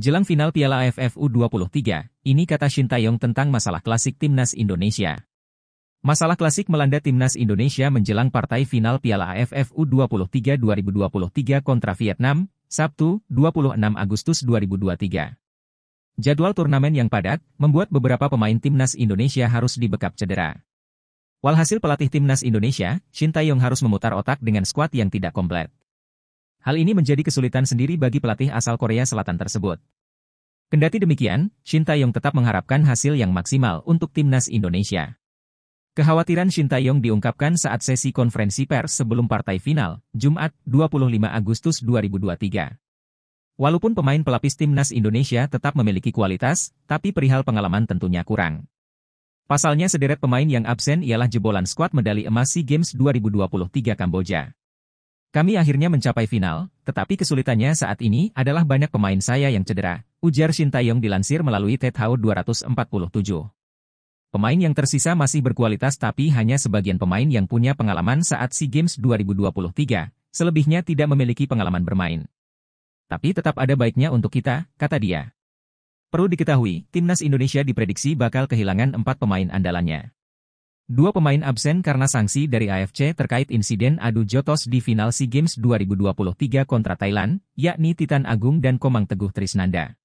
Jelang final Piala AFF U23, ini kata Shin Taeyong tentang masalah klasik timnas Indonesia. Masalah klasik melanda timnas Indonesia menjelang partai final Piala AFF U23 2023 kontra Vietnam, Sabtu, 26 Agustus 2023. Jadwal turnamen yang padat membuat beberapa pemain timnas Indonesia harus dibekap cedera. Walhasil pelatih timnas Indonesia, Shin Taeyong harus memutar otak dengan skuad yang tidak komplit. Hal ini menjadi kesulitan sendiri bagi pelatih asal Korea Selatan tersebut. Kendati demikian, Shin Taeyong tetap mengharapkan hasil yang maksimal untuk timnas Indonesia. Kekhawatiran Shin Taeyong diungkapkan saat sesi konferensi pers sebelum partai final, Jumat, 25 Agustus 2023. Walaupun pemain pelapis timnas Indonesia tetap memiliki kualitas, tapi perihal pengalaman tentunya kurang. Pasalnya sederet pemain yang absen ialah jebolan skuad medali emas SEA Games 2023 Kamboja. Kami akhirnya mencapai final, tetapi kesulitannya saat ini adalah banyak pemain saya yang cedera, ujar Shin Taeyong dilansir melalui Tethao 247. Pemain yang tersisa masih berkualitas tapi hanya sebagian pemain yang punya pengalaman saat SEA Games 2023, selebihnya tidak memiliki pengalaman bermain. Tapi tetap ada baiknya untuk kita, kata dia. Perlu diketahui, timnas Indonesia diprediksi bakal kehilangan empat pemain andalannya. Dua pemain absen karena sanksi dari AFC terkait insiden adu jotos di final SEA Games 2023 kontra Thailand, yakni Titan Agung dan Komang Teguh Trisnanda.